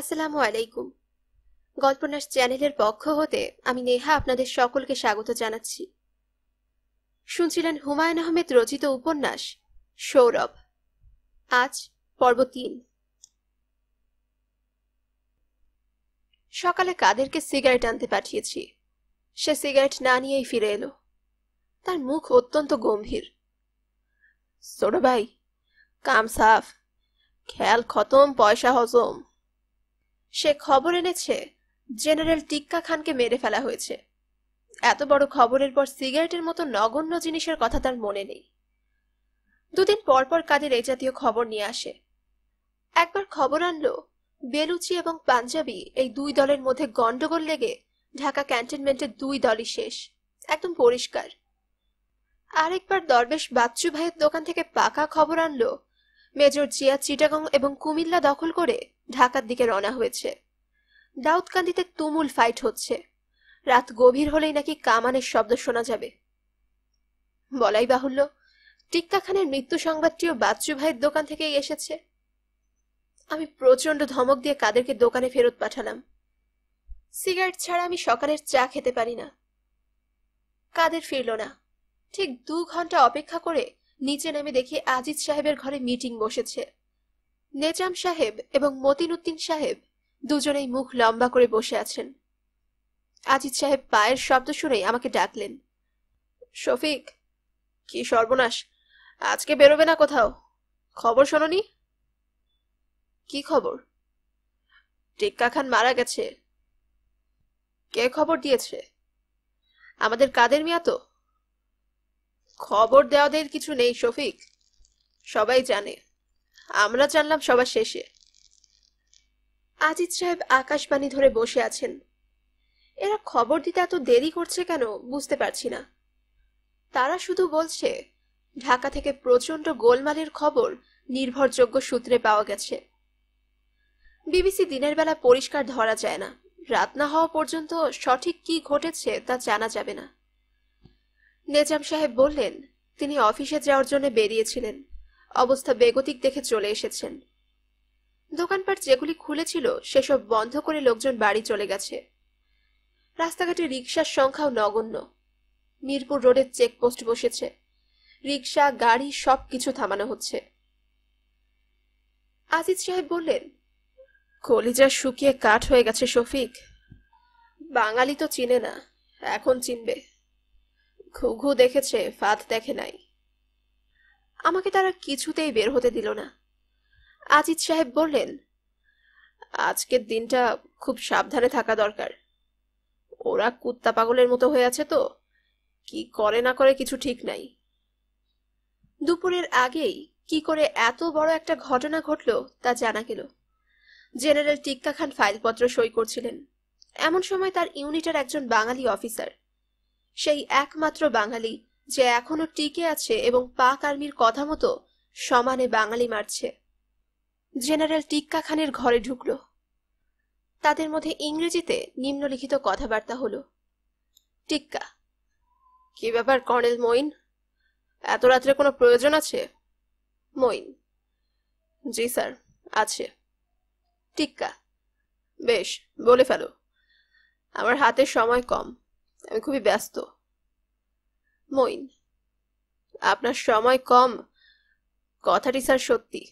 আসসালামু আলাইকুম গল্পনাস চ্যানেলের পক্ষ হতে আমি নেহা আপনাদের সকলকে স্বাগত জানাচ্ছি শুনছিলেন হুমায়ুন আহমেদ রচিত উপন্যাস সৌরভ আজ পর্ব তিন সকালে কাদেরকে সিগারেট আনতে পাঠিয়েছি সে সিগারেট না নিয়েই ফিরে এলো তার মুখ অত্যন্ত গম্ভীর ছোট ভাই কাম সাফ খেয়াল খতম পয়সা হজম সে খবর এনেছে জেনারেল টিক্কা খানকে মেরে ফেলা হয়েছে এত বড় খবরের পর সিগারেটের মতো নগণ্য জিনিসের কথা তার মনে নেই দুদিন পরপর কাদের এই জাতীয় খবর নিয়ে আসে একবার খবর আনলো বেলুচি এবং পাঞ্জাবি এই দুই দলের মধ্যে গন্ডগোল লেগে ঢাকা ক্যান্টনমেন্টের দুই দলই শেষ একদম পরিষ্কার আরেকবার দরবেশ বাচ্চু ভাইয়ের দোকান থেকে পাকা খবর আনলো মেজর জিয়া চিটাগং এবং কুমিল্লা দখল করে ঢাকার দিকে রওনা হয়েছে দাউদকান্দিতে তুমুল ফাইট হচ্ছে রাত গভীর হলেই নাকি কামানের শব্দ শোনা যাবে বলাই বাহুল্য টিক্কা খানের মৃত্যু সংবাদটিও বাচ্চু ভাইয়ের দোকান থেকেই এসেছে আমি প্রচন্ড ধমক দিয়ে কাদেরকে দোকানে ফেরত পাঠালাম সিগারেট ছাড়া আমি সকালের চা খেতে পারি না কাদের ফিরল না ঠিক দু ঘন্টা অপেক্ষা করে নিচে নেমে দেখি আজিজ সাহেবের ঘরে মিটিং বসেছে নেজাম সাহেব এবং মতিনুদ্দিন সাহেব দুজনেই মুখ লম্বা করে বসে আছেন আজিজ সাহেব পায়ের শব্দ শুনেই আমাকে ডাকলেন শফিক কি সর্বনাশ আজকে বেরোবে না কোথাও খবর শোনি কি খবর টেক্কা খান মারা গেছে কে খবর দিয়েছে আমাদের কাদের মিয়া তো খবর দেওয়াদের কিছু নেই শফিক সবাই জানে আমরা জানলাম সবার শেষে আজিজ সাহেব আকাশবাণী ধরে বসে আছেন এরা খবর দিতে এত দেরি করছে কেন বুঝতে পারছি না তারা শুধু বলছে ঢাকা থেকে প্রচণ্ড গোলমালের খবর নির্ভরযোগ্য সূত্রে পাওয়া গেছে বিবিসি দিনের বেলা পরিষ্কার ধরা যায় না রাত না হওয়া পর্যন্ত সঠিক কি ঘটেছে তা জানা যাবে না নেজাম সাহেব বললেন তিনি অফিসে যাওয়ার জন্য বেরিয়েছিলেন অবস্থা বেগতিক দেখে চলে এসেছেন দোকানপাট যেগুলি খুলেছিল সেসব বন্ধ করে লোকজন বাড়ি চলে গেছে রাস্তাঘাটে রিক্সার সংখ্যাও নগণ্য মিরপুর রোডের চেকপোস্ট বসেছে রিক্সা গাড়ি সব কিছু থামানো হচ্ছে আজিজ সাহেব বললেন কলিজা শুকিয়ে কাঠ হয়ে গেছে শফিক বাঙালি তো চিনে না এখন চিনবে ঘুঘু দেখেছে ফাঁদ দেখে নাই আমাকে তারা কিছুতেই বের হতে দিল না আজিজ সাহেব বললেন আজকের দিনটা খুব সাবধানে থাকা দরকার ওরা কুত্তা পাগলের মতো হয়ে আছে তো কি করে না করে কিছু ঠিক নাই দুপুরের আগেই কি করে এত বড় একটা ঘটনা ঘটল তা জানা গেল জেনারেল টিক্কা খান ফাইলপত্র সই করছিলেন এমন সময় তার ইউনিটের একজন বাঙালি অফিসার সেই একমাত্র বাঙালি যে এখনো টিকে আছে এবং পাক আর্মির কথা মতো সমানে বাঙালি মারছে জেনারেল টিক্কা খানের ঘরে ঢুকল তাদের মধ্যে ইংরেজিতে নিম্নলিখিত কথাবার্তা হলো টিক্কা কি ব্যাপার কর্নেল মইন এত রাত্রে কোনো প্রয়োজন আছে মইন জি স্যার আছে টিক্কা বেশ বলে ফেলো আমার হাতে সময় কম আমি খুবই ব্যস্ত মইন আপনার সময় কম কথাটি স্যার সত্যি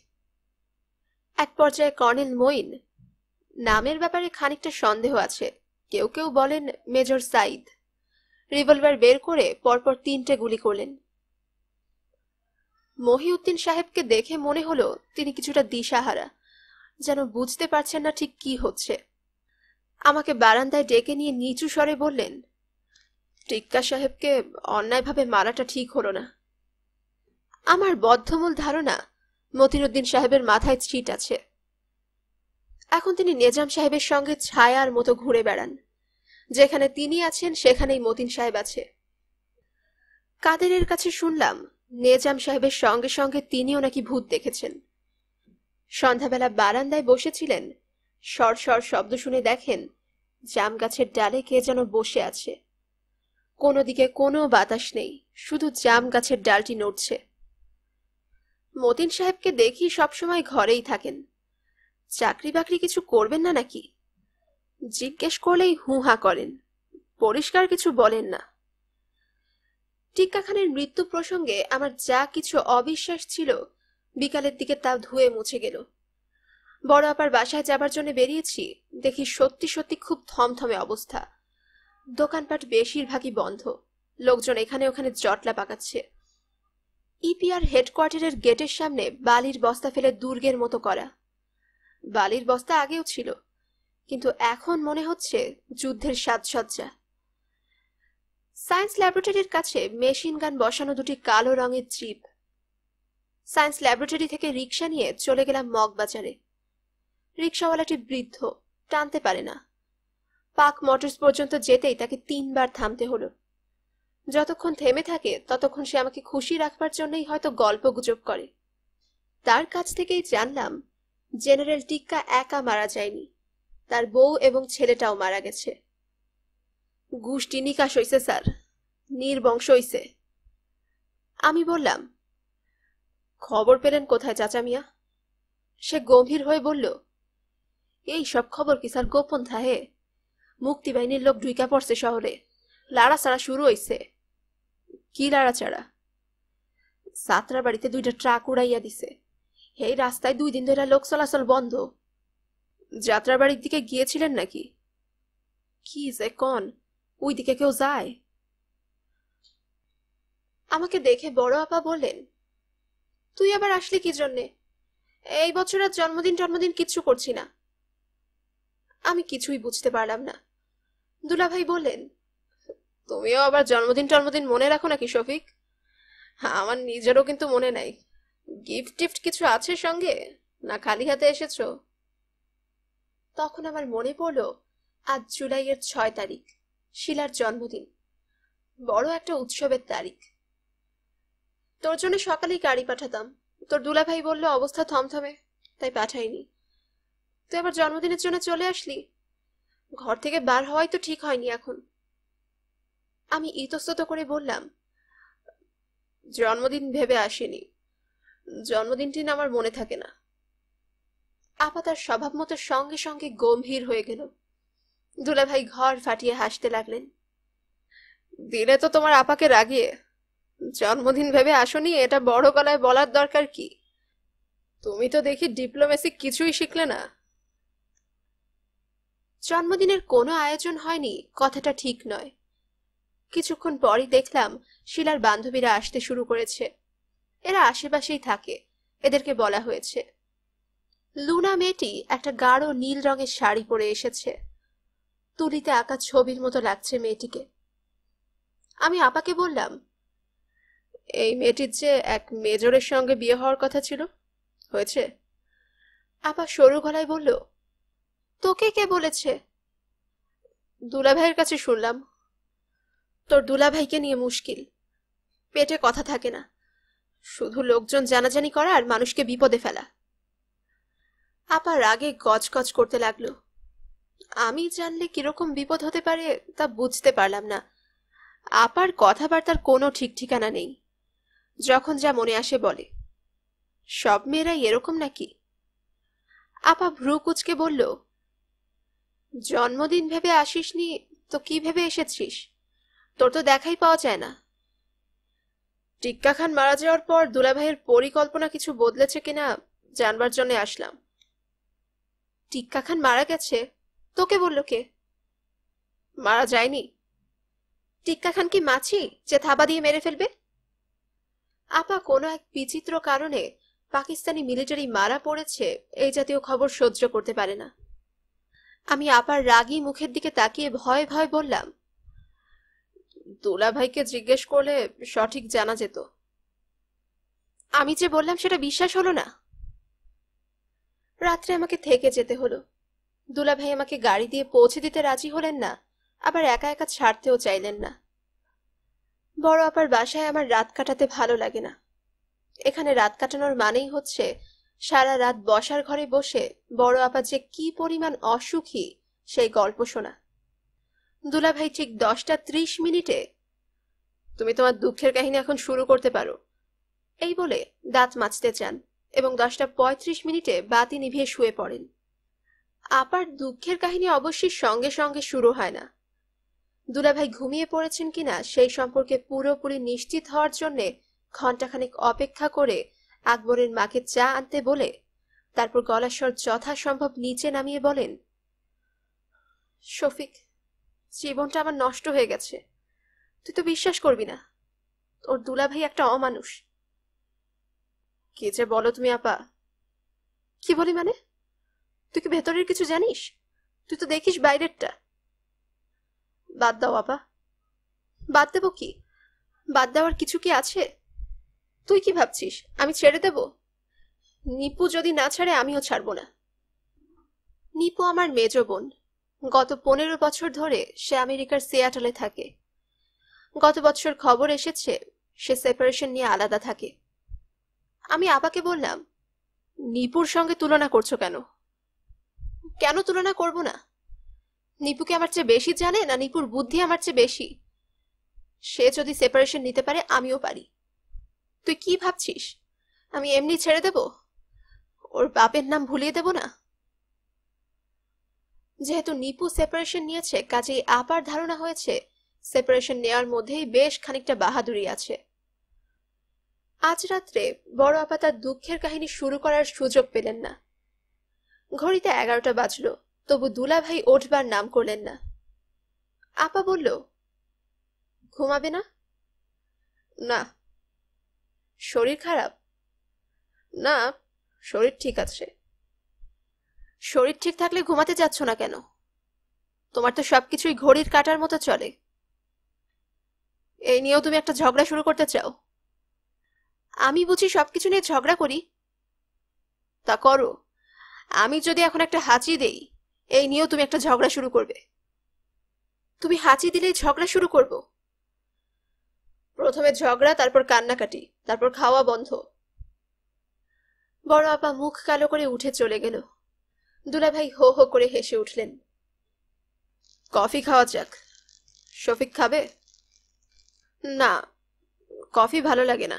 এক পর্যায়ে কর্নেল মইন নামের ব্যাপারে খানিকটা সন্দেহ আছে কেউ কেউ বলেন মেজর সাইদ রিভলভার বের করে পরপর তিনটে গুলি করলেন মহিউদ্দিন সাহেবকে দেখে মনে হলো তিনি কিছুটা দিশাহারা যেন বুঝতে পারছেন না ঠিক কি হচ্ছে আমাকে বারান্দায় ডেকে নিয়ে নিচু স্বরে বললেন টিক্কা সাহেবকে অন্যায়ভাবে মারাটা ঠিক হলো না আমার বদ্ধমূল ধারণা মতিনুদ্দিন সাহেবের মাথায় ছিট আছে এখন তিনি নেজাম সাহেবের সঙ্গে ছায়ার মতো ঘুরে বেড়ান যেখানে তিনি আছেন সেখানেই মতিন সাহেব আছে কাদেরের কাছে শুনলাম নেজাম সাহেবের সঙ্গে সঙ্গে তিনিও নাকি ভূত দেখেছেন সন্ধ্যাবেলা বারান্দায় বসেছিলেন সর সর শব্দ শুনে দেখেন জাম গাছের ডালে কে যেন বসে আছে কোনো দিকে কোনো বাতাস নেই শুধু জাম গাছের ডালটি নড়ছে মতিন সাহেবকে দেখি সবসময় ঘরেই থাকেন চাকরি বাকরি কিছু করবেন না নাকি জিজ্ঞেস করলেই হুহা করেন পরিষ্কার কিছু বলেন না টিক্কাখানের মৃত্যু প্রসঙ্গে আমার যা কিছু অবিশ্বাস ছিল বিকালের দিকে তা ধুয়ে মুছে গেল বড় আপার বাসায় যাবার জন্য বেরিয়েছি দেখি সত্যি সত্যি খুব থমথমে অবস্থা দোকানপাট বেশিরভাগই বন্ধ লোকজন এখানে ওখানে জটলা পাকাচ্ছে ইপিআর হেডকোয়ার্টারের গেটের সামনে বালির বস্তা ফেলে দুর্গের মতো করা বালির বস্তা আগেও ছিল কিন্তু এখন মনে হচ্ছে যুদ্ধের সাজসজ্জা সায়েন্স ল্যাবরেটরির কাছে মেশিন গান বসানো দুটি কালো রঙের জিপ সায়েন্স ল্যাবরেটরি থেকে রিক্সা নিয়ে চলে গেলাম মগ বাজারে রিক্সাওয়ালাটি বৃদ্ধ টানতে পারে না পাক মটরস পর্যন্ত যেতেই তাকে তিনবার থামতে হলো যতক্ষণ থেমে থাকে ততক্ষণ সে আমাকে খুশি রাখবার জন্যই হয়তো গল্প গুজব করে তার কাছ থেকেই জানলাম জেনারেল টিক্কা একা মারা যায়নি তার বউ এবং ছেলেটাও মারা গেছে গুষ্টি নিকাশ হইছে স্যার নির্বংশ হইছে আমি বললাম খবর পেলেন কোথায় চাচা মিয়া সে গম্ভীর হয়ে বলল এই সব খবর কি স্যার গোপন থাহে মুক্তিবাহিনীর লোক ঢুইকা পড়ছে শহরে লাড়া ছাড়া শুরু হয়েছে কি লাড়া ছাড়া সাতরা বাড়িতে দুইটা ট্রাক উড়াইয়া দিছে এই রাস্তায় দুই দিন ধরে লোক চলাচল বন্ধ যাত্রার বাড়ির দিকে গিয়েছিলেন নাকি কি যে কন ওই দিকে কেউ যায় আমাকে দেখে বড় আপা বলেন তুই আবার আসলি কি জন্যে এই বছর আর জন্মদিন জন্মদিন কিচ্ছু করছি না আমি কিছুই বুঝতে পারলাম না দুলাভাই বললেন তুমিও আবার জন্মদিন টন্মদিন মনে রাখো নাকি শফিক আমার নিজেরও কিন্তু মনে নাই গিফট টিফট কিছু আছে সঙ্গে না খালি হাতে এসেছ তখন আমার মনে পড়ল আজ জুলাইয়ের ছয় তারিখ শিলার জন্মদিন বড় একটা উৎসবের তারিখ তোর জন্য সকালেই গাড়ি পাঠাতাম তোর দুলাভাই বলল অবস্থা থমথমে তাই পাঠাইনি তুই আবার জন্মদিনের জন্য চলে আসলি ঘর থেকে বার হওয়াই তো ঠিক হয়নি এখন আমি ইতস্তত করে বললাম জন্মদিন ভেবে আসেনি জন্মদিনটি আমার মনে থাকে না আপা তার স্বভাব মতো সঙ্গে সঙ্গে গম্ভীর হয়ে গেল দুলা ভাই ঘর ফাটিয়ে হাসতে লাগলেন দিলে তো তোমার আপাকে রাগিয়ে জন্মদিন ভেবে আসনি এটা বড় গলায় বলার দরকার কি তুমি তো দেখি ডিপ্লোমেসি কিছুই শিখলে না জন্মদিনের কোনো আয়োজন হয়নি কথাটা ঠিক নয় কিছুক্ষণ পরই দেখলাম শিলার বান্ধবীরা আসতে শুরু করেছে এরা আশেপাশেই থাকে এদেরকে বলা হয়েছে লুনা মেয়েটি একটা গাঢ় নীল রঙের শাড়ি পরে এসেছে তুলিতে আঁকা ছবির মতো লাগছে মেয়েটিকে আমি আপাকে বললাম এই মেয়েটির যে এক মেজরের সঙ্গে বিয়ে হওয়ার কথা ছিল হয়েছে আপা সরু গলায় বলল তোকে কে বলেছে দুলাভাইয়ের কাছে শুনলাম তোর দুলাভাইকে নিয়ে মুশকিল পেটে কথা থাকে না শুধু লোকজন জানাজানি করা আর মানুষকে বিপদে ফেলা আপা রাগে গজগজ করতে লাগলো আমি জানলে কিরকম বিপদ হতে পারে তা বুঝতে পারলাম না আপার কথাবার্তার কোনো ঠিক ঠিকানা নেই যখন যা মনে আসে বলে সব মেয়েরাই এরকম নাকি আপা ভ্রু কুচকে বলল জন্মদিন ভেবে আসিসনি তো কি ভেবে এসেছিস তোর তো দেখাই পাওয়া যায় না টিক্কা খান মারা যাওয়ার পর দুলাভাইয়ের পরিকল্পনা কিছু বদলেছে কিনা জানবার জন্য আসলাম টিক্কা খান মারা গেছে তোকে বলল কে মারা যায়নি টিক্কা খান কি মাছি যে থাবা দিয়ে মেরে ফেলবে আপা কোনো এক বিচিত্র কারণে পাকিস্তানি মিলিটারি মারা পড়েছে এই জাতীয় খবর সহ্য করতে পারে না আমি আপার রাগি মুখের দিকে তাকিয়ে ভয় ভয় বললাম ভাইকে জিজ্ঞেস করলে সঠিক জানা যেত আমি যে বললাম সেটা বিশ্বাস হলো না রাত্রে আমাকে থেকে যেতে হলো দুলা ভাই আমাকে গাড়ি দিয়ে পৌঁছে দিতে রাজি হলেন না আবার একা একা ছাড়তেও চাইলেন না বড় আপার বাসায় আমার রাত কাটাতে ভালো লাগে না এখানে রাত কাটানোর মানেই হচ্ছে সারা রাত বসার ঘরে বসে বড় আপা যে কি পরিমাণ অসুখী সেই গল্প শোনা দুলাভাই ঠিক দশটা ত্রিশ মিনিটে তুমি তোমার দুঃখের কাহিনী এখন শুরু করতে পারো এই বলে দাঁত মাছতে চান এবং দশটা পঁয়ত্রিশ মিনিটে বাতি নিভিয়ে শুয়ে পড়েন আপার দুঃখের কাহিনী অবশ্যই সঙ্গে সঙ্গে শুরু হয় না দুলাভাই ঘুমিয়ে পড়েছেন কিনা সেই সম্পর্কে পুরোপুরি নিশ্চিত হওয়ার জন্যে ঘন্টাখানিক অপেক্ষা করে আকবরের মাকে চা আনতে বলে তারপর গলাস্বর যথাসম্ভব নিচে নামিয়ে বলেন শফিক জীবনটা আমার নষ্ট হয়ে গেছে তুই তো বিশ্বাস করবি না ওর দুলাভাই একটা অমানুষ কে যে বলো তুমি আপা কি বলি মানে তুই কি ভেতরের কিছু জানিস তুই তো দেখিস বাইরেরটা বাদ দাও আপা বাদ দেবো কি বাদ দেওয়ার কিছু কি আছে তুই কি ভাবছিস আমি ছেড়ে দেব নিপু যদি না ছাড়ে আমিও ছাড়ব না নিপু আমার মেজ বোন গত পনেরো বছর ধরে সে আমেরিকার সিয়াটলে থাকে গত বছর খবর এসেছে সে সেপারেশন নিয়ে আলাদা থাকে আমি আপাকে বললাম নিপুর সঙ্গে তুলনা করছো কেন কেন তুলনা করব না নিপুকে আমার চেয়ে বেশি জানে না নিপুর বুদ্ধি আমার চেয়ে বেশি সে যদি সেপারেশন নিতে পারে আমিও পারি তুই কি ভাবছিস আমি এমনি ছেড়ে দেব ওর বাপের নাম ভুলিয়ে দেব না যেহেতু নিপু সেপারেশন নিয়েছে কাজেই আপার ধারণা হয়েছে সেপারেশন নেওয়ার মধ্যেই বেশ খানিকটা বাহাদুরি আছে আজ রাত্রে বড় আপা তার দুঃখের কাহিনী শুরু করার সুযোগ পেলেন না ঘড়িতে এগারোটা বাজল তবু দুলা ভাই ওঠবার নাম করলেন না আপা বলল ঘুমাবে না না শরীর খারাপ না শরীর ঠিক আছে শরীর ঠিক থাকলে ঘুমাতে যাচ্ছ না কেন তোমার তো সবকিছুই ঘড়ির কাটার মতো চলে এই নিয়েও তুমি একটা ঝগড়া শুরু করতে চাও আমি বুঝি সবকিছু নিয়ে ঝগড়া করি তা করো আমি যদি এখন একটা হাঁচি দেই এই নিয়েও তুমি একটা ঝগড়া শুরু করবে তুমি হাঁচি দিলেই ঝগড়া শুরু করবো প্রথমে ঝগড়া তারপর কান্নাকাটি তারপর খাওয়া বন্ধ বড় আপা মুখ কালো করে উঠে চলে গেল দুলাভাই হো হো করে হেসে উঠলেন কফি খাওয়া যাক শফিক খাবে না কফি ভালো লাগে না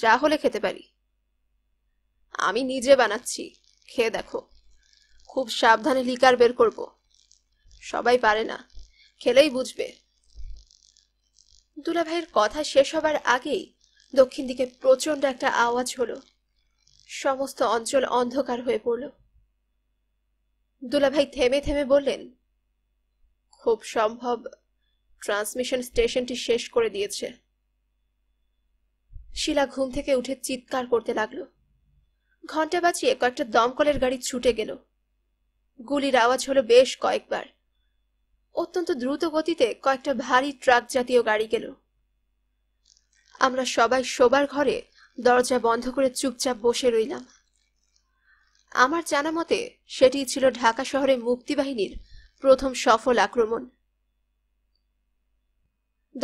চা হলে খেতে পারি আমি নিজে বানাচ্ছি খেয়ে দেখো খুব সাবধানে লিকার বের করব সবাই পারে না খেলেই বুঝবে দুলাভাইয়ের কথা শেষ হবার আগেই দক্ষিণ দিকে প্রচণ্ড একটা আওয়াজ হলো সমস্ত অঞ্চল অন্ধকার হয়ে পড়ল দুলাভাই থেমে থেমে বললেন খুব সম্ভব ট্রান্সমিশন স্টেশনটি শেষ করে দিয়েছে শিলা ঘুম থেকে উঠে চিৎকার করতে লাগলো ঘন্টা বাঁচিয়ে কয়েকটা দমকলের গাড়ি ছুটে গেল গুলির আওয়াজ হলো বেশ কয়েকবার অত্যন্ত দ্রুত গতিতে কয়েকটা ভারী ট্রাক জাতীয় গাড়ি গেল আমরা সবাই শোবার ঘরে দরজা বন্ধ করে চুপচাপ বসে রইলাম আমার জানা মতে সেটি ছিল ঢাকা শহরে মুক্তিবাহিনীর প্রথম সফল আক্রমণ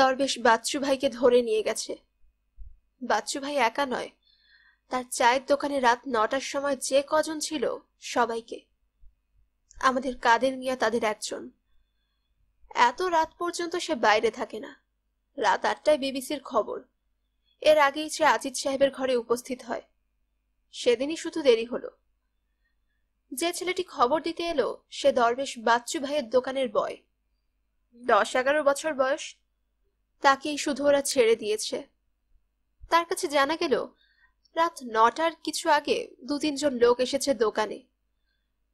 দরবেশ বাচ্চু ভাইকে ধরে নিয়ে গেছে বাচ্চু ভাই একা নয় তার চায়ের দোকানে রাত নটার সময় যে কজন ছিল সবাইকে আমাদের কাদের মিয়া তাদের একজন এত রাত পর্যন্ত সে বাইরে থাকে না রাত আটটায় বিবিসির খবর এর আগেই সে আজিজ সাহেবের ঘরে উপস্থিত হয় সেদিনই শুধু দেরি হলো যে ছেলেটি খবর দিতে এলো সে দরবেশ বাচ্চু ভাইয়ের দোকানের বয় দশ এগারো বছর বয়স তাকেই শুধু ওরা ছেড়ে দিয়েছে তার কাছে জানা গেল রাত নটার কিছু আগে দু তিনজন লোক এসেছে দোকানে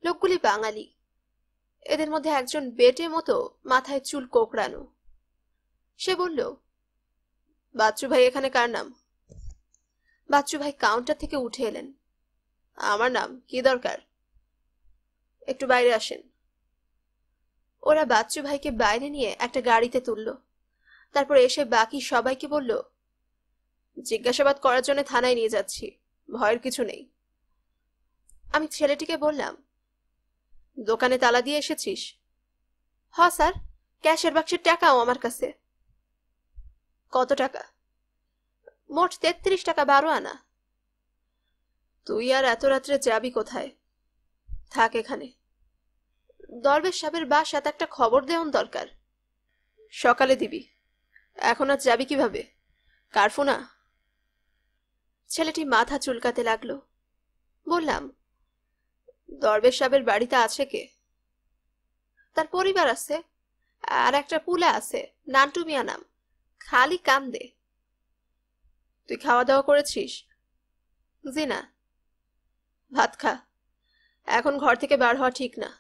লোকগুলি বাঙালি এদের মধ্যে একজন বেটে মতো মাথায় চুল কোকড়ানো সে বলল বাচ্চু ভাই এখানে কার নাম বাচ্চু ভাই কাউন্টার থেকে উঠে এলেন আমার নাম কি দরকার একটু বাইরে আসেন ওরা বাচ্চু ভাইকে বাইরে নিয়ে একটা গাড়িতে তুলল তারপর এসে বাকি সবাইকে বলল জিজ্ঞাসাবাদ করার জন্য থানায় নিয়ে যাচ্ছি ভয়ের কিছু নেই আমি ছেলেটিকে বললাম দোকানে তালা দিয়ে এসেছিস হ স্যার ক্যাশের বাক্সের টাকাও আমার কাছে কত টাকা মোট তেত্রিশ টাকা বারো আনা তুই আর এত রাত্রে যাবি কোথায় থাক এখানে দরবেশ সাহেবের বাস সাথে একটা খবর দেওয়ান দরকার সকালে দিবি এখন আর যাবি কিভাবে কারফুনা ছেলেটি মাথা চুলকাতে লাগলো বললাম দরবেশ সাহেবের বাড়িতে আছে কে তার পরিবার আছে আর একটা পুলা আছে নান্টু মিয়া নাম খালি কাম দে তুই খাওয়া দাওয়া করেছিস জি না ভাত খা এখন ঘর থেকে বার হওয়া ঠিক না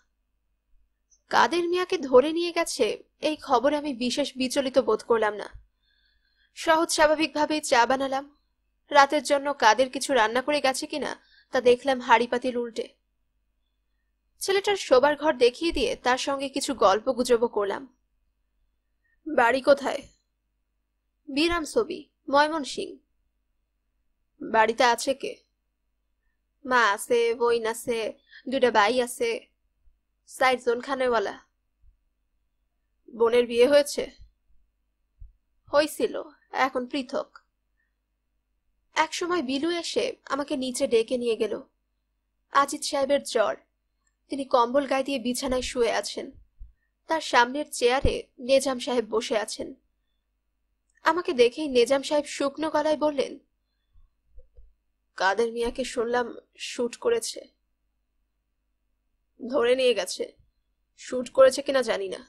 কাদের মিয়াকে ধরে নিয়ে গেছে এই খবরে আমি বিশেষ বিচলিত বোধ করলাম না সহজ স্বাভাবিকভাবেই চা বানালাম রাতের জন্য কাদের কিছু রান্না করে গেছে কিনা তা দেখলাম হাড়ি পাতিল উল্টে ছেলেটার শোবার ঘর দেখিয়ে দিয়ে তার সঙ্গে কিছু গল্প গুজবও করলাম বাড়ি কোথায় বিরাম ছবি ময়মন সিং বাড়িতে আছে কে মা আছে বইন আছে দুটা ভাই আছে সাইড জোন খানেওয়ালা বোনের বিয়ে হয়েছে হয়েছিল এখন পৃথক একসময় বিলু এসে আমাকে নিচে ডেকে নিয়ে গেল আজিত সাহেবের জ্বর তিনি কম্বল গায়ে দিয়ে বিছানায় শুয়ে আছেন তার সামনের চেয়ারে নেজাম সাহেব বসে আছেন আমাকে দেখেই নেজাম সাহেব শুকনো গলায় বললেন কাদের মিয়াকে শুনলাম শ্যুট করেছে ধরে নিয়ে গেছে শ্যুট করেছে কিনা জানি না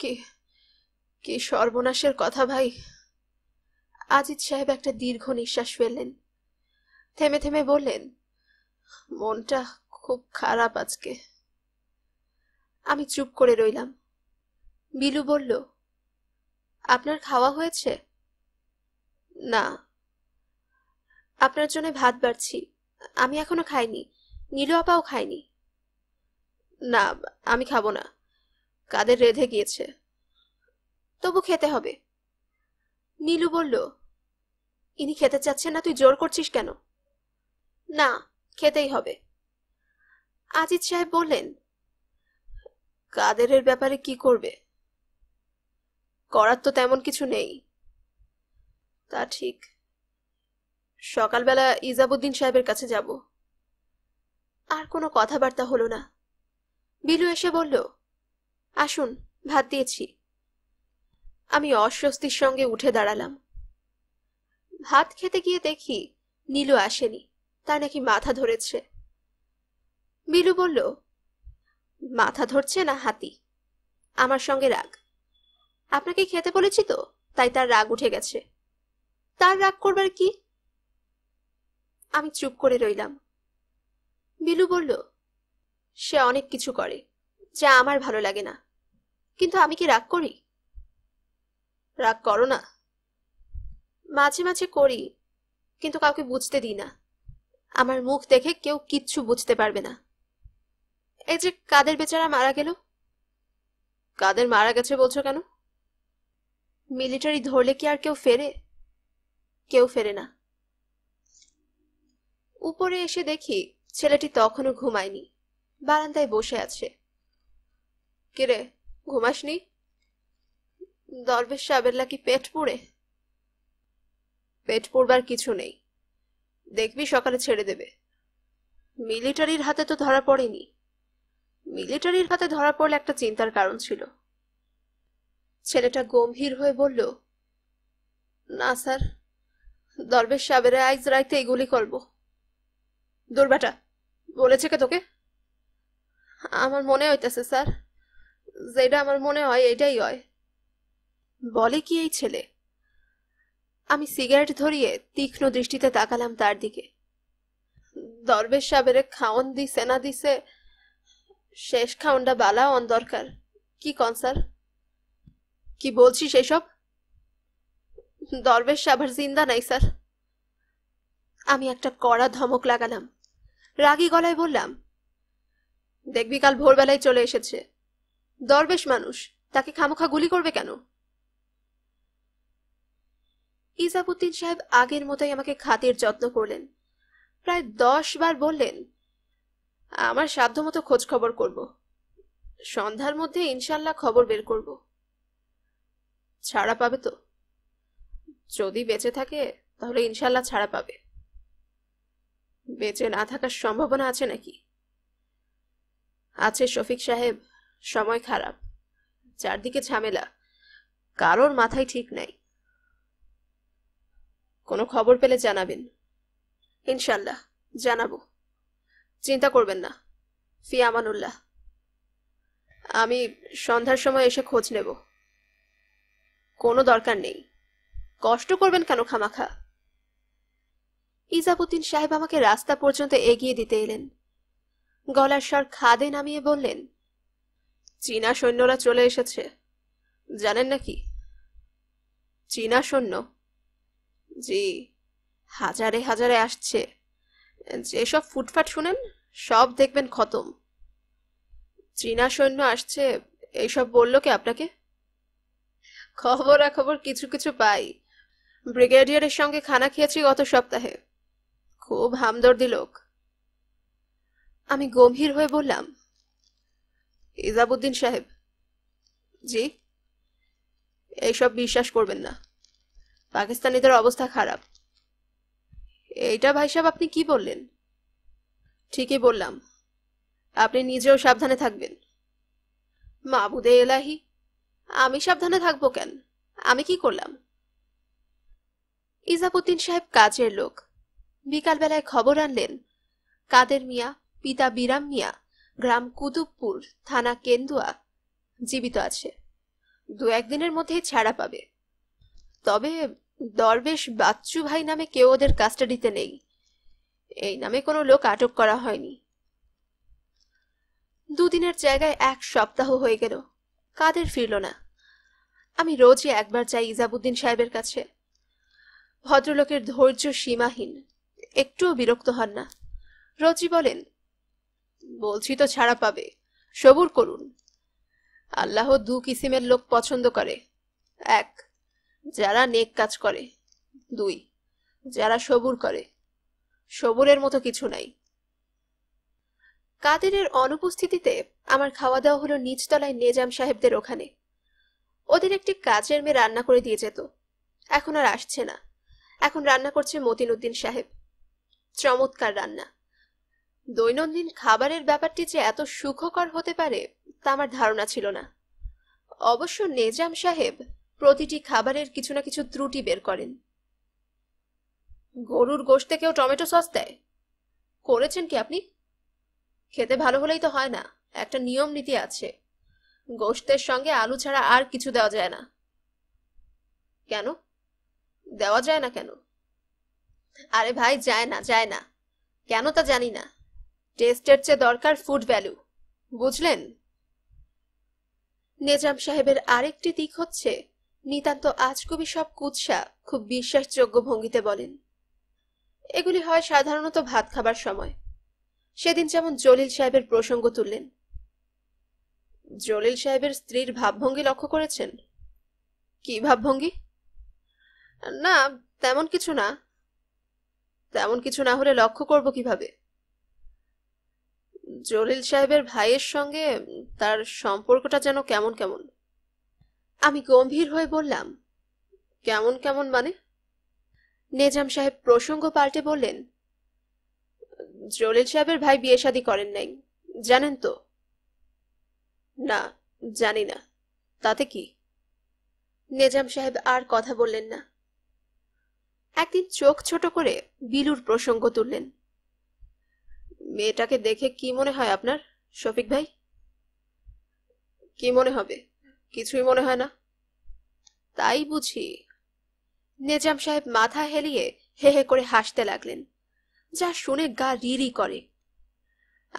কি কি সর্বনাশের কথা ভাই আজিত সাহেব একটা দীর্ঘ নিঃশ্বাস ফেললেন থেমে থেমে বললেন মনটা খুব খারাপ আজকে আমি চুপ করে রইলাম বিলু বলল আপনার খাওয়া হয়েছে না আপনার জন্য ভাত বাড়ছি আমি এখনো খাইনি নীলু আপাও খাইনি না আমি খাবো না কাদের রেধে গিয়েছে তবু খেতে হবে নীলু বলল ইনি খেতে চাচ্ছেন না তুই জোর করছিস কেন না খেতেই হবে আজিজ সাহেব বললেন কাদেরের ব্যাপারে কি করবে করার তো তেমন কিছু নেই তা ঠিক সকালবেলা ইজাবুদ্দিন সাহেবের কাছে যাব আর কোনো কথাবার্তা হলো না বিলু এসে বলল আসুন ভাত দিয়েছি আমি অস্বস্তির সঙ্গে উঠে দাঁড়ালাম ভাত খেতে গিয়ে দেখি নীলু আসেনি তার নাকি মাথা ধরেছে বিলু বলল মাথা ধরছে না হাতি আমার সঙ্গে রাগ আপনাকে খেতে বলেছি তো তাই তার রাগ উঠে গেছে তার রাগ করবার কি আমি চুপ করে রইলাম বিলু বলল সে অনেক কিছু করে যা আমার ভালো লাগে না কিন্তু আমি কি রাগ করি রাগ করো না মাঝে মাঝে করি কিন্তু কাউকে বুঝতে দিই না আমার মুখ দেখে কেউ কিচ্ছু বুঝতে পারবে না এই যে কাদের বেচারা মারা গেল কাদের মারা গেছে বলছো কেন মিলিটারি ধরলে কি আর কেউ ফেরে কেউ ফেরে না উপরে এসে দেখি ছেলেটি তখনও ঘুমায়নি বারান্দায় বসে আছে কিরে ঘুমাসনি দরবেশ সাহেবের কি পেট পুড়ে পেট পুড়বার কিছু নেই দেখবি সকালে ছেড়ে দেবে মিলিটারির হাতে তো ধরা পড়েনি মিলিটারির হাতে ধরা পড়লে একটা চিন্তার কারণ ছিল ছেলেটা গম্ভীর হয়ে বলল না স্যার দরবেশ সাবেরা আইজ রাইতে এগুলি করব দুর্বাটা বলেছে কে তোকে আমার মনে হইতেছে স্যার যেটা আমার মনে হয় এটাই হয় বলে কি এই ছেলে আমি সিগারেট ধরিয়ে তীক্ষ্ণ দৃষ্টিতে তাকালাম তার দিকে দরবেশ সাবেরে খাওন দিছে না দিছে শেষ খাউন্ডা বালা অন দরকার কি কন স্যার কি বলছি সেসব দরবেশ আবার জিন্দা নাই স্যার আমি একটা কড়া ধমক লাগালাম রাগি গলায় বললাম দেখবি কাল ভোরবেলায় চলে এসেছে দরবেশ মানুষ তাকে খামোখা গুলি করবে কেন ইজাবুদ্দিন সাহেব আগের মতোই আমাকে খাতির যত্ন করলেন প্রায় দশ বার বললেন আমার সাধ্যমতো খোঁজ খবর করব সন্ধ্যার মধ্যে ইনশাল্লাহ খবর বের করব ছাড়া পাবে তো যদি বেঁচে থাকে তাহলে ইনশাল্লাহ ছাড়া পাবে বেঁচে না থাকার সম্ভাবনা আছে নাকি আছে শফিক সাহেব সময় খারাপ চারদিকে ঝামেলা কারোর মাথায় ঠিক নাই কোনো খবর পেলে জানাবেন ইনশাল্লাহ জানাবো চিন্তা করবেন না ফি আমানুল্লাহ আমি সন্ধ্যার সময় এসে খোঁজ নেব কোনো দরকার নেই কষ্ট করবেন কেন খামাখা ইজাবুদ্দিন সাহেব আমাকে রাস্তা পর্যন্ত এগিয়ে দিতে এলেন গলার স্বর খাদে নামিয়ে বললেন চীনা সৈন্যরা চলে এসেছে জানেন নাকি চীনা সৈন্য জি হাজারে হাজারে আসছে যেসব ফুটফাট শুনেন সব দেখবেন খতম চীনা সৈন্য আসছে এইসব বললো কি আপনাকে খবর খবর কিছু কিছু পাই ব্রিগেডিয়ারের সঙ্গে খানা খেয়েছি গত সপ্তাহে খুব হামদর্দি লোক আমি গম্ভীর হয়ে বললাম ইজাবুদ্দিন সাহেব জি এইসব বিশ্বাস করবেন না পাকিস্তানিদের অবস্থা খারাপ এইটা ভাই সাহেব আপনি কি বললেন ঠিকই বললাম আপনি নিজেও সাবধানে থাকবেন মাবুদে এলাহি আমি সাবধানে থাকবো কেন আমি কি করলাম ইজাবুদ্দিন সাহেব কাজের লোক বিকালবেলায় খবর আনলেন কাদের মিয়া পিতা বিরাম মিয়া গ্রাম কুতুবপুর থানা কেন্দুয়া জীবিত আছে দু একদিনের মধ্যেই ছাড়া পাবে তবে দরবেশ বাচ্চু ভাই নামে কেউ ওদের কাস্টাডিতে নেই এই নামে কোনো লোক আটক করা হয়নি দুদিনের জায়গায় এক সপ্তাহ হয়ে গেল কাদের ফিরল না আমি রোজই একবার যাই ইজাবুদ্দিন সাহেবের কাছে ভদ্রলোকের ধৈর্য সীমাহীন একটুও বিরক্ত হন না রোজই বলেন বলছি তো ছাড়া পাবে সবুর করুন আল্লাহ দু কিসিমের লোক পছন্দ করে এক যারা নেক কাজ করে দুই যারা সবুর করে সবুরের মতো কিছু নাই কাদেরের অনুপস্থিতিতে আমার খাওয়া দাওয়া হলো নিচতলায় নেজাম সাহেবদের ওখানে ওদের একটি কাজের মেয়ে রান্না করে দিয়ে যেত এখন আর আসছে না এখন রান্না করছে মতিন উদ্দিন সাহেব চমৎকার রান্না দৈনন্দিন খাবারের ব্যাপারটি যে এত সুখকর হতে পারে তা আমার ধারণা ছিল না অবশ্য নেজাম সাহেব প্রতিটি খাবারের কিছু না কিছু ত্রুটি বের করেন গরুর গোশতে কেউ টমেটো সস দেয় করেছেন কি আপনি খেতে ভালো হলেই তো হয় না একটা নিয়ম নীতি আছে গোশতের সঙ্গে আলু ছাড়া আর কিছু দেওয়া যায় না কেন দেওয়া যায় না কেন আরে ভাই যায় না যায় না কেন তা জানি না টেস্টের চেয়ে দরকার ফুড ভ্যালু বুঝলেন নেজাম সাহেবের আরেকটি দিক হচ্ছে নিতান্ত আজকবি সব কুৎসা খুব বিশ্বাসযোগ্য ভঙ্গিতে বলেন এগুলি হয় সাধারণত ভাত খাবার সময় সেদিন যেমন জলিল সাহেবের প্রসঙ্গ তুললেন জলিল সাহেবের স্ত্রীর ভাবভঙ্গি লক্ষ্য করেছেন কি ভাবভঙ্গি না তেমন কিছু না তেমন কিছু না হলে লক্ষ্য করব কিভাবে জলিল সাহেবের ভাইয়ের সঙ্গে তার সম্পর্কটা যেন কেমন কেমন আমি গম্ভীর হয়ে বললাম কেমন কেমন মানে নেজাম সাহেব প্রসঙ্গ পাল্টে বললেন জলিল সাহেবের ভাই বিয়ে শাদি করেন নাই জানেন তো না জানি না তাতে কি নেজাম সাহেব আর কথা বললেন না একদিন চোখ ছোট করে বিলুর প্রসঙ্গ তুললেন মেয়েটাকে দেখে কি মনে হয় আপনার শফিক ভাই কি মনে হবে কিছুই মনে হয় না তাই বুঝি নেজাম সাহেব মাথা হেলিয়ে হে হে করে হাসতে লাগলেন যা শুনে গা রিরি করে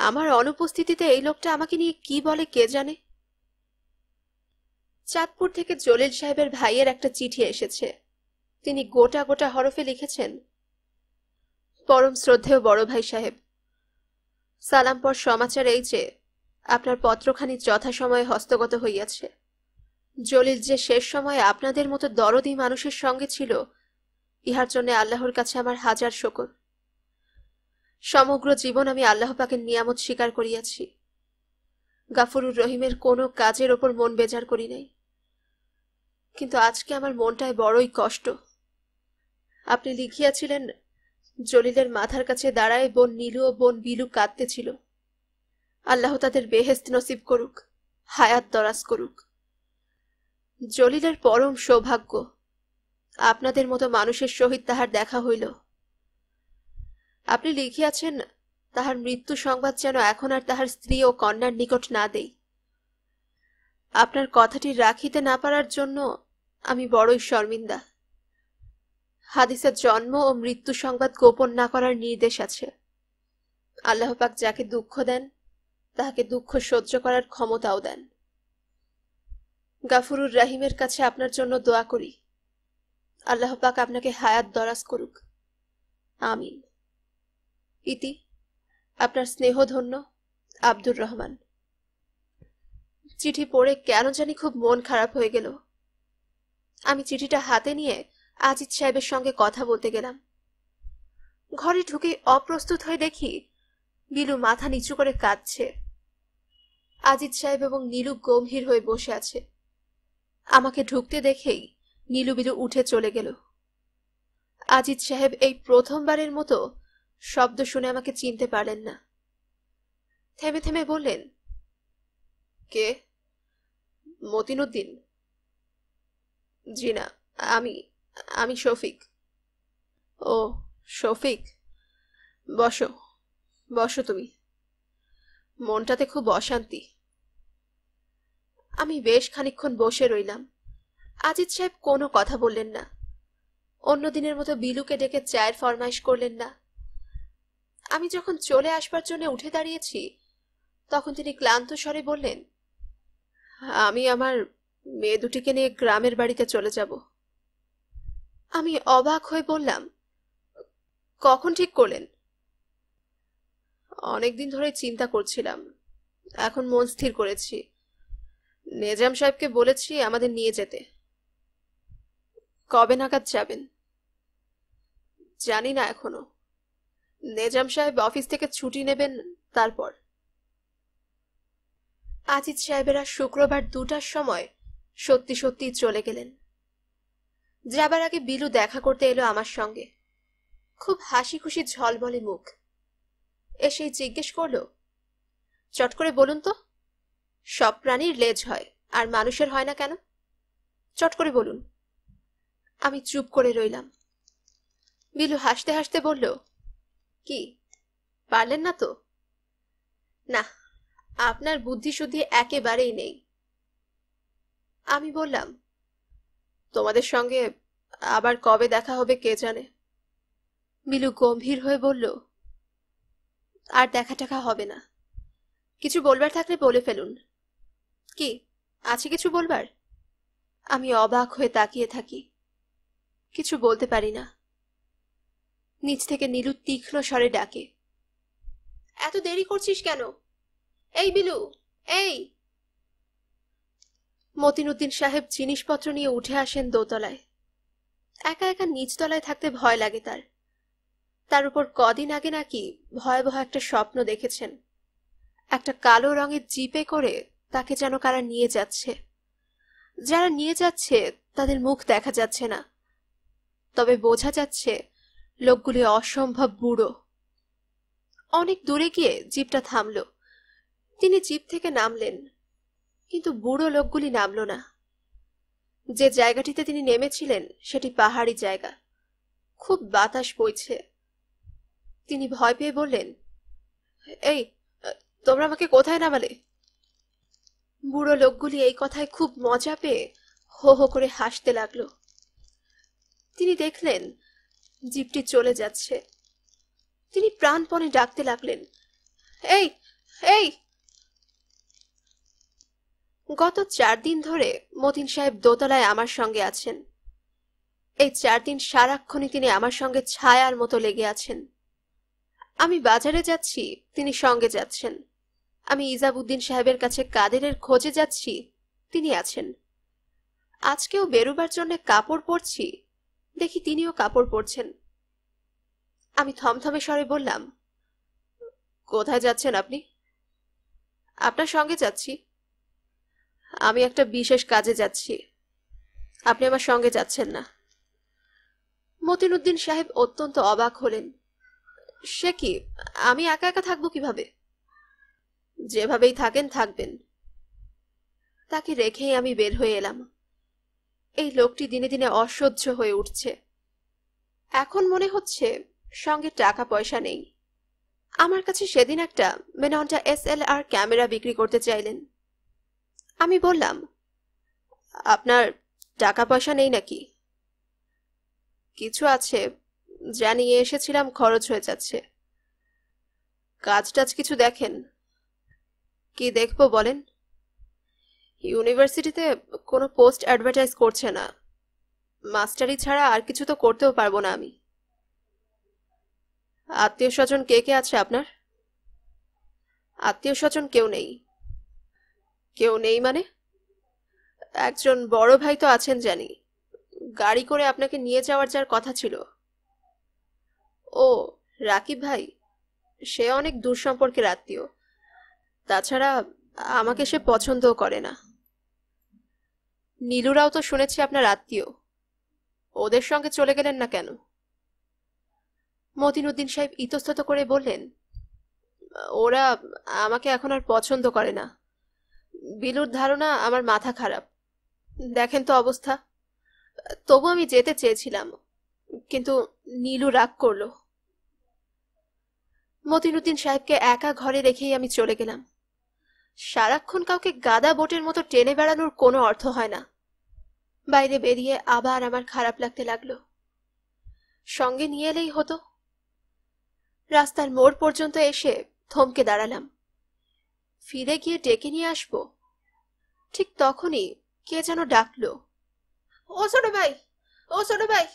আমার অনুপস্থিতিতে এই লোকটা আমাকে নিয়ে কি বলে কে জানে চাঁদপুর থেকে জলিল সাহেবের ভাইয়ের একটা চিঠি এসেছে তিনি গোটা গোটা হরফে লিখেছেন পরম শ্রদ্ধেয় বড় ভাই সাহেব সালাম পর সমাচার এই যে আপনার পত্রখানি যথাসময়ে হস্তগত হইয়াছে জলিল যে শেষ সময়ে আপনাদের মতো দরদি মানুষের সঙ্গে ছিল ইহার জন্য আল্লাহর কাছে আমার হাজার শকর সমগ্র জীবন আমি আল্লাহ পাকের নিয়ামত স্বীকার করিয়াছি গাফরুর রহিমের কোনো কাজের ওপর মন বেজার করি নাই কিন্তু আজকে আমার মনটায় বড়ই কষ্ট আপনি লিখিয়াছিলেন জলিলের মাথার কাছে দাঁড়ায় বোন নীলু ও বোন বিলু কাঁদতেছিল আল্লাহ তাদের বেহেস্ত নসিব করুক হায়াত দরাজ করুক জলিলের পরম সৌভাগ্য আপনাদের মতো মানুষের সহিত তাহার দেখা হইল আপনি লিখিয়াছেন তাহার মৃত্যু সংবাদ যেন এখন আর তাহার স্ত্রী ও কন্যার নিকট না দেই আপনার কথাটি রাখিতে না পারার জন্য আমি বড়ই শর্মিন্দা হাদিসের জন্ম ও মৃত্যু সংবাদ গোপন না করার নির্দেশ আছে আল্লাহপাক যাকে দুঃখ দেন তাহাকে দুঃখ সহ্য করার ক্ষমতাও দেন গাফুরুর রাহিমের কাছে আপনার জন্য দোয়া করি আল্লাহ পাক আপনাকে হায়াত দরাজ করুক আমিন ইতি আপনার স্নেহধন্য আব্দুর রহমান চিঠি পড়ে কেন জানি খুব মন খারাপ হয়ে গেল আমি চিঠিটা হাতে নিয়ে আজিজ সাহেবের সঙ্গে কথা বলতে গেলাম ঘরে ঢুকে অপ্রস্তুত হয়ে দেখি বিলু মাথা নিচু করে কাঁদছে আজিজ সাহেব এবং নীলু গম্ভীর হয়ে বসে আছে আমাকে ঢুকতে দেখেই নীলুবিলু উঠে চলে গেল আজিজ সাহেব এই প্রথমবারের মতো শব্দ শুনে আমাকে চিনতে পারলেন না থেমে থেমে বললেন কে মতিনুদ্দিন জি না আমি আমি শফিক ও শফিক বসো বসো তুমি মনটাতে খুব অশান্তি আমি বেশ খানিক্ষণ বসে রইলাম আজিত সাহেব কোনো কথা বললেন না অন্য দিনের মতো বিলুকে ডেকে চায়ের ফরমাইশ করলেন না আমি যখন চলে আসবার জন্য উঠে দাঁড়িয়েছি তখন তিনি ক্লান্ত স্বরে বললেন আমি আমার মেয়ে দুটিকে নিয়ে গ্রামের বাড়িতে চলে যাব আমি অবাক হয়ে বললাম কখন ঠিক করলেন অনেকদিন ধরে চিন্তা করছিলাম এখন মন স্থির করেছি নেজাম সাহেবকে বলেছি আমাদের নিয়ে যেতে কবে নাগাদ যাবেন জানি না এখনো নেজাম সাহেব অফিস থেকে ছুটি নেবেন তারপর আজিজ সাহেবেরা শুক্রবার দুটার সময় সত্যি সত্যি চলে গেলেন যাবার আগে বিলু দেখা করতে এলো আমার সঙ্গে খুব হাসি খুশি ঝলমলে মুখ এসেই জিজ্ঞেস করল চট করে বলুন তো সব প্রাণীর লেজ হয় আর মানুষের হয় না কেন চট করে বলুন আমি চুপ করে রইলাম বিলু হাসতে হাসতে বলল কি পারলেন না তো না আপনার বুদ্ধি শুদ্ধি একেবারেই নেই আমি বললাম তোমাদের সঙ্গে আবার কবে দেখা হবে কে জানে বিলু গম্ভীর হয়ে বলল আর দেখা টাকা হবে না কিছু বলবার থাকলে বলে ফেলুন কি আছে কিছু বলবার আমি অবাক হয়ে তাকিয়ে থাকি কিছু বলতে পারি না নিচ থেকে নীলু তীক্ষ্ণ স্বরে ডাকে এত দেরি করছিস কেন এই বিলু এই মতিনুদ্দিন সাহেব জিনিসপত্র নিয়ে উঠে আসেন দোতলায় একা একা নিচতলায় থাকতে ভয় লাগে তার তার উপর কদিন আগে নাকি ভয়াবহ একটা স্বপ্ন দেখেছেন একটা কালো রঙের জিপে করে তাকে যেন কারা নিয়ে যাচ্ছে যারা নিয়ে যাচ্ছে তাদের মুখ দেখা যাচ্ছে না তবে বোঝা যাচ্ছে লোকগুলি অসম্ভব বুড়ো অনেক দূরে গিয়ে জিপটা থামল তিনি জিপ থেকে নামলেন কিন্তু বুড়ো লোকগুলি নামল না যে জায়গাটিতে তিনি নেমেছিলেন সেটি পাহাড়ি জায়গা খুব বাতাস বইছে তিনি ভয় পেয়ে বললেন এই তোমরা আমাকে কোথায় নামালে বুড়ো লোকগুলি এই কথায় খুব মজা পেয়ে হো হো করে হাসতে লাগল তিনি দেখলেন জিপটি চলে যাচ্ছে তিনি প্রাণপণে ডাকতে লাগলেন এই এই গত চার দিন ধরে মতিন সাহেব দোতলায় আমার সঙ্গে আছেন এই চার দিন সারাক্ষণই তিনি আমার সঙ্গে ছায়ার মতো লেগে আছেন আমি বাজারে যাচ্ছি তিনি সঙ্গে যাচ্ছেন আমি ইজাবুদ্দিন সাহেবের কাছে কাদেরের খোঁজে যাচ্ছি তিনি আছেন আজকেও বেরোবার জন্য কাপড় পরছি দেখি তিনিও কাপড় পরছেন আমি থমথমে স্বরে বললাম কোথায় যাচ্ছেন আপনি আপনার সঙ্গে যাচ্ছি আমি একটা বিশেষ কাজে যাচ্ছি আপনি আমার সঙ্গে যাচ্ছেন না মতিনুদ্দিন সাহেব অত্যন্ত অবাক হলেন সে কি আমি একা একা থাকবো কিভাবে যেভাবেই থাকেন থাকবেন তাকে রেখেই আমি বের হয়ে এলাম এই লোকটি দিনে দিনে অসহ্য হয়ে উঠছে এখন মনে হচ্ছে সঙ্গে টাকা পয়সা নেই আমার কাছে সেদিন একটা মেনন্টা এস এল আর ক্যামেরা বিক্রি করতে চাইলেন আমি বললাম আপনার টাকা পয়সা নেই নাকি কিছু আছে যা নিয়ে এসেছিলাম খরচ হয়ে যাচ্ছে কাজ টাজ কিছু দেখেন কি দেখব বলেন ইউনিভার্সিটিতে কোনো পোস্ট অ্যাডভার্টাইজ করছে না মাস্টারি ছাড়া আর কিছু তো করতেও পারবো না আমি আত্মীয় স্বজন কে কে আছে আপনার আত্মীয় স্বজন কেউ নেই কেউ নেই মানে একজন বড় ভাই তো আছেন জানি গাড়ি করে আপনাকে নিয়ে যাওয়ার যার কথা ছিল ও রাকিব ভাই সে অনেক দূর সম্পর্কের আত্মীয় তাছাড়া আমাকে সে পছন্দও করে না নীলুরাও তো শুনেছি আপনার আত্মীয় ওদের সঙ্গে চলে গেলেন না কেন মতিনুদ্দিন সাহেব ইতস্তত করে বললেন ওরা আমাকে এখন আর পছন্দ করে না বিলুর ধারণা আমার মাথা খারাপ দেখেন তো অবস্থা তবু আমি যেতে চেয়েছিলাম কিন্তু নীলু রাগ করল মতিনুদ্দিন সাহেবকে একা ঘরে রেখেই আমি চলে গেলাম সারাক্ষণ কাউকে গাদা বোটের মতো টেনে বেড়ানোর কোনো অর্থ হয় না বাইরে বেরিয়ে আবার আমার খারাপ লাগতে লাগলো সঙ্গে নিয়ে এলেই হতো রাস্তার মোড় পর্যন্ত এসে থমকে দাঁড়ালাম ফিরে গিয়ে ডেকে নিয়ে আসব ঠিক তখনই কে যেন ডাকলো ও ছোট ভাই ও ছোট ভাই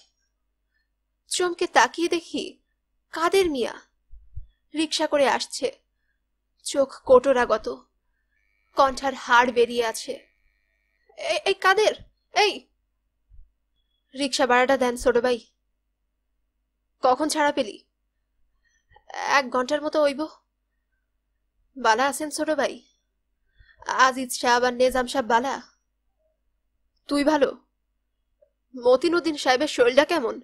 চমকে তাকিয়ে দেখি কাদের মিয়া রিক্সা করে আসছে চোখ কোটরাগত কণ্ঠার হাড় বেরিয়ে আছে এই কাদের এই রিক্সা ভাড়াটা দেন ভাই কখন ছাড়া পেলি এক ঘন্টার মতো ওইব বালা আছেন ভাই আজিজ সাহেব আর নেজাম সাহেব বালা তুই ভালো মতিন উদ্দিন সাহেবের শরীরটা কেমন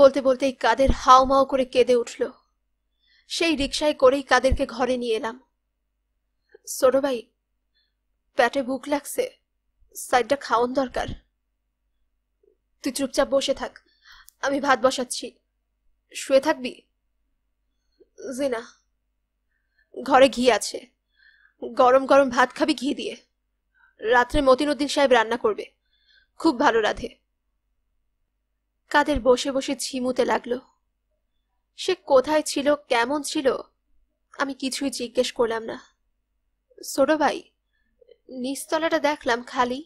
বলতে বলতেই কাদের মাও করে কেঁদে উঠল সেই রিক্সায় করেই কাদেরকে ঘরে নিয়ে এলাম ছোট ভাই পেটে ভুক লাগছে সাইডটা খাওয়ান দরকার তুই চুপচাপ বসে থাক আমি ভাত বসাচ্ছি শুয়ে থাকবি জিনা না ঘরে ঘি আছে গরম গরম ভাত খাবি ঘি দিয়ে রাত্রে মতিনুদ্দিন সাহেব রান্না করবে খুব ভালো রাধে কাদের বসে বসে ঝিমুতে লাগলো সে কোথায় ছিল কেমন ছিল আমি কিছুই জিজ্ঞেস করলাম না ভাই নিচতলাটা দেখলাম খালি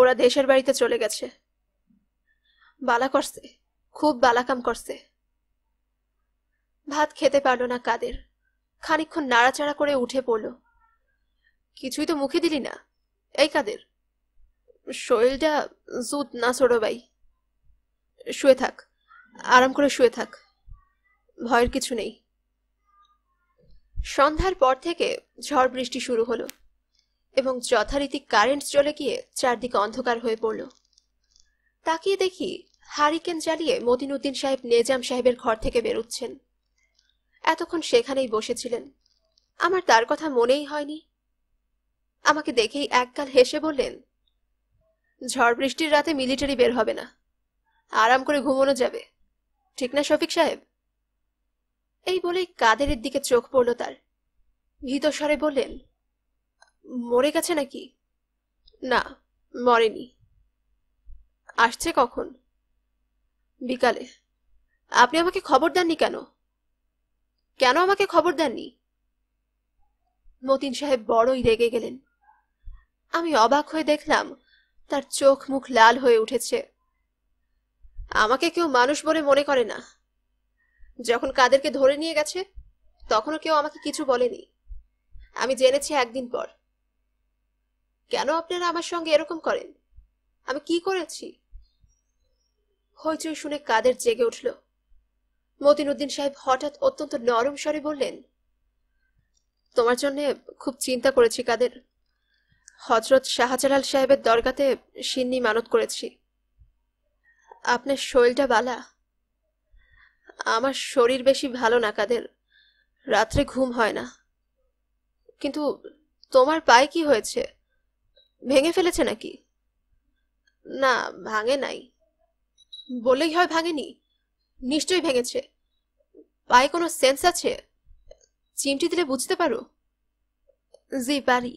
ওরা দেশের বাড়িতে চলে গেছে বালা করছে খুব বালাকাম করছে ভাত খেতে পারল না কাদের খানিক্ষণ নাড়াচাড়া করে উঠে পড়ল কিছুই তো মুখে দিলি না এই কাদের শরীরটা জুত না ভাই শুয়ে থাক আরাম করে শুয়ে থাক ভয়ের কিছু নেই সন্ধ্যার পর থেকে ঝড় বৃষ্টি শুরু হলো এবং যথারীতি কারেন্ট চলে গিয়ে চারদিকে অন্ধকার হয়ে পড়ল তাকিয়ে দেখি হারিকেন জ্বালিয়ে মতিনুদ্দিন সাহেব নেজাম সাহেবের ঘর থেকে বেরোচ্ছেন এতক্ষণ সেখানেই বসেছিলেন আমার তার কথা মনেই হয়নি আমাকে দেখেই এককাল হেসে বললেন ঝড় বৃষ্টির রাতে মিলিটারি বের হবে না আরাম করে ঘুমোনো যাবে ঠিক না শফিক সাহেব এই বলেই কাদের দিকে চোখ পড়ল তার স্বরে বললেন মরে গেছে নাকি না মরেনি আসছে কখন বিকালে আপনি আমাকে খবর দেননি কেন কেন আমাকে খবর দেননি মতিন সাহেব বড়ই রেগে গেলেন আমি অবাক হয়ে দেখলাম তার চোখ মুখ লাল হয়ে উঠেছে আমাকে কেউ মানুষ বলে মনে করে না যখন কাদেরকে ধরে নিয়ে গেছে তখনও কেউ আমাকে কিছু বলেনি আমি জেনেছি একদিন পর কেন আপনারা আমার সঙ্গে এরকম করেন আমি কি করেছি হইচই শুনে কাদের জেগে উঠল মতিনুদ্দিন সাহেব হঠাৎ অত্যন্ত নরম স্বরে বললেন তোমার জন্যে খুব চিন্তা করেছি কাদের হজরত শাহজালাল সাহেবের দরগাতে সিন্নি মানত করেছি আপনার শৈলটা বালা আমার শরীর বেশি ভালো না কাদের রাত্রে ঘুম হয় না কিন্তু তোমার পায়ে কি হয়েছে ভেঙে ফেলেছে নাকি না ভাঙে নাই বলেই হয় ভাঙেনি নিশ্চয়ই ভেঙেছে পায়ে কোনো সেন্স আছে চিমটি দিলে বুঝতে পারো জি পারি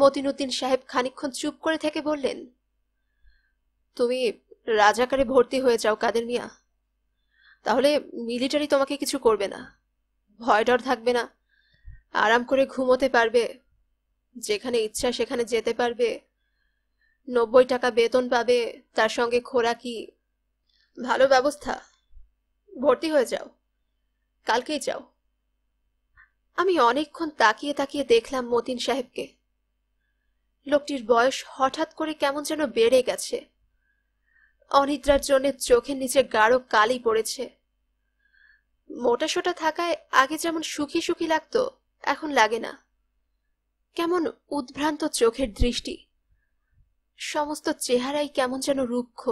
মতিনুদ্দিন সাহেব খানিক্ষণ চুপ করে থেকে বললেন তুমি রাজাকারে ভর্তি হয়ে যাও কাদের মিয়া তাহলে মিলিটারি তোমাকে কিছু করবে না ভয় ডর থাকবে না আরাম করে ঘুমোতে পারবে যেখানে ইচ্ছা সেখানে যেতে পারবে নব্বই টাকা বেতন পাবে তার সঙ্গে খোরাকি ভালো ব্যবস্থা ভর্তি হয়ে যাও কালকেই যাও আমি অনেকক্ষণ তাকিয়ে তাকিয়ে দেখলাম মতিন সাহেবকে লোকটির বয়স হঠাৎ করে কেমন যেন বেড়ে গেছে অনিদ্রার জন্য চোখের নিচে গাঢ় কালি পড়েছে মোটাসোটা থাকায় আগে যেমন সুখী সুখী লাগতো এখন লাগে না কেমন উদ্ভ্রান্ত চোখের দৃষ্টি সমস্ত চেহারাই কেমন যেন রুক্ষ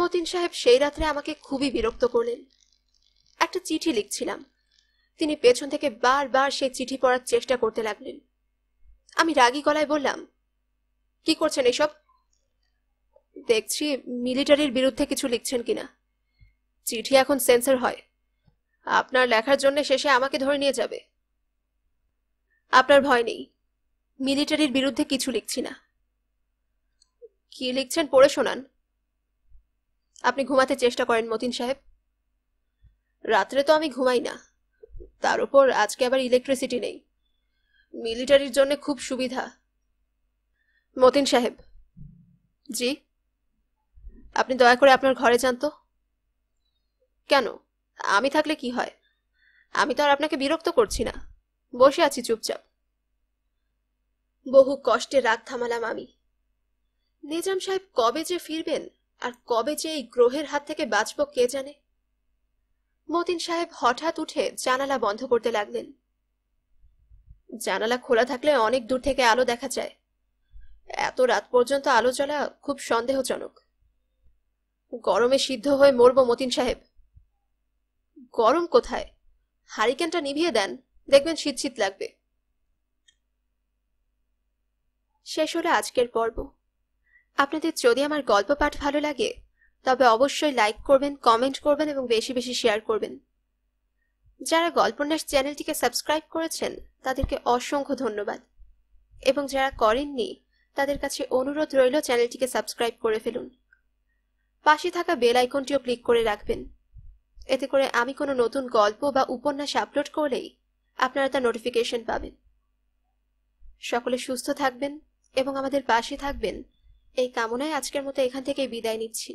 মতিন সাহেব সেই রাত্রে আমাকে খুবই বিরক্ত করলেন একটা চিঠি লিখছিলাম তিনি পেছন থেকে বারবার সেই চিঠি পড়ার চেষ্টা করতে লাগলেন আমি রাগি গলায় বললাম কি করছেন এসব দেখছি মিলিটারির বিরুদ্ধে কিছু লিখছেন কিনা চিঠি এখন সেন্সর হয় আপনার লেখার জন্য শেষে আমাকে ধরে নিয়ে যাবে আপনার ভয় নেই মিলিটারির বিরুদ্ধে কিছু লিখছি না কি লিখছেন পড়ে শোনান আপনি ঘুমাতে চেষ্টা করেন মতিন সাহেব রাত্রে তো আমি ঘুমাই না তার উপর আজকে আবার ইলেকট্রিসিটি নেই মিলিটারির জন্য খুব সুবিধা মতিন সাহেব জি আপনি দয়া করে আপনার ঘরে যান তো কেন আমি থাকলে কি হয় আমি তো আর আপনাকে বিরক্ত করছি না বসে আছি চুপচাপ বহু কষ্টে রাগ থামালাম আমি নিজাম সাহেব কবে যে ফিরবেন আর কবে যে এই গ্রহের হাত থেকে বাঁচব কে জানে মতিন সাহেব হঠাৎ উঠে জানালা বন্ধ করতে লাগলেন জানালা খোলা থাকলে অনেক দূর থেকে আলো দেখা যায় এত রাত পর্যন্ত আলো জ্বলা খুব সন্দেহজনক গরমে সিদ্ধ হয়ে মরব মতিন সাহেব গরম কোথায় হারিকেনটা নিভিয়ে দেন দেখবেন শীত শীত লাগবে শেষ হলো আজকের পর্ব আপনাদের যদি আমার গল্প পাঠ ভালো লাগে তবে অবশ্যই লাইক করবেন কমেন্ট করবেন এবং বেশি বেশি শেয়ার করবেন যারা গল্পন্যাস চ্যানেলটিকে সাবস্ক্রাইব করেছেন তাদেরকে অসংখ্য ধন্যবাদ এবং যারা করেননি তাদের কাছে অনুরোধ রইল চ্যানেলটিকে সাবস্ক্রাইব করে ফেলুন পাশে থাকা বেল আইকনটিও ক্লিক করে রাখবেন এতে করে আমি কোনো নতুন গল্প বা উপন্যাস আপলোড করলেই আপনারা তার নোটিফিকেশন পাবেন সকলে সুস্থ থাকবেন এবং আমাদের পাশে থাকবেন এই কামনায় আজকের মতো এখান থেকেই বিদায় নিচ্ছি